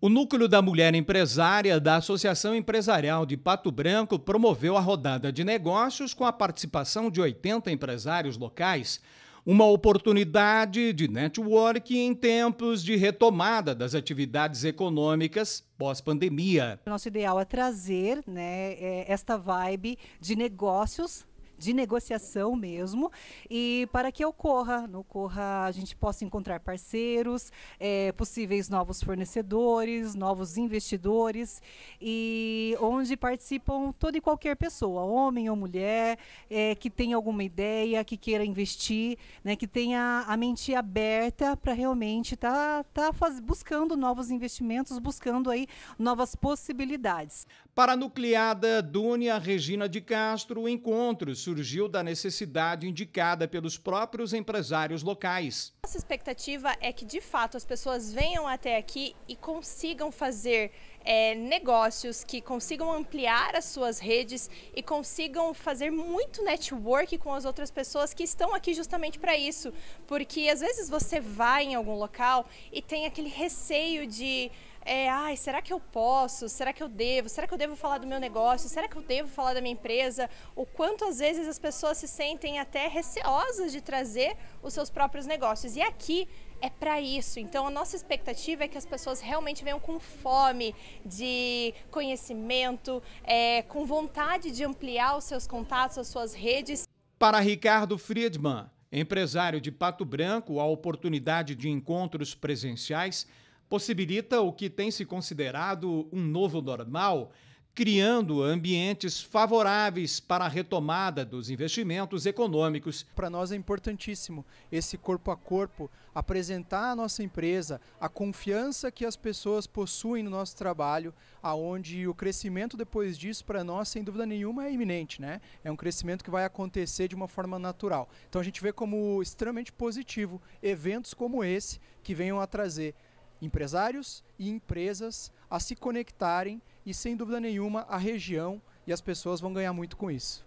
O Núcleo da Mulher Empresária da Associação Empresarial de Pato Branco promoveu a rodada de negócios com a participação de 80 empresários locais, uma oportunidade de network em tempos de retomada das atividades econômicas pós-pandemia. Nosso ideal é trazer né, é, esta vibe de negócios de negociação mesmo, e para que ocorra, no a gente possa encontrar parceiros, é, possíveis novos fornecedores, novos investidores, e onde participam toda e qualquer pessoa, homem ou mulher, é, que tenha alguma ideia, que queira investir, né, que tenha a mente aberta para realmente estar tá, tá faz, buscando novos investimentos, buscando aí novas possibilidades. Para a nucleada Dúnia Regina de Castro, encontros surgiu da necessidade indicada pelos próprios empresários locais. Nossa expectativa é que, de fato, as pessoas venham até aqui e consigam fazer é, negócios, que consigam ampliar as suas redes e consigam fazer muito network com as outras pessoas que estão aqui justamente para isso. Porque às vezes você vai em algum local e tem aquele receio de é, ai, será que eu posso? Será que eu devo? Será que eu devo falar do meu negócio? Será que eu devo falar da minha empresa? O quanto às vezes as pessoas se sentem até receosas de trazer os seus próprios negócios. E aqui é para isso. Então a nossa expectativa é que as pessoas realmente venham com fome de conhecimento, é, com vontade de ampliar os seus contatos, as suas redes. Para Ricardo Friedman, empresário de Pato Branco, a oportunidade de encontros presenciais possibilita o que tem se considerado um novo normal, criando ambientes favoráveis para a retomada dos investimentos econômicos. Para nós é importantíssimo esse corpo a corpo, apresentar a nossa empresa, a confiança que as pessoas possuem no nosso trabalho, aonde o crescimento depois disso para nós, sem dúvida nenhuma, é iminente, né? É um crescimento que vai acontecer de uma forma natural. Então a gente vê como extremamente positivo eventos como esse que venham a trazer empresários e empresas a se conectarem e, sem dúvida nenhuma, a região e as pessoas vão ganhar muito com isso.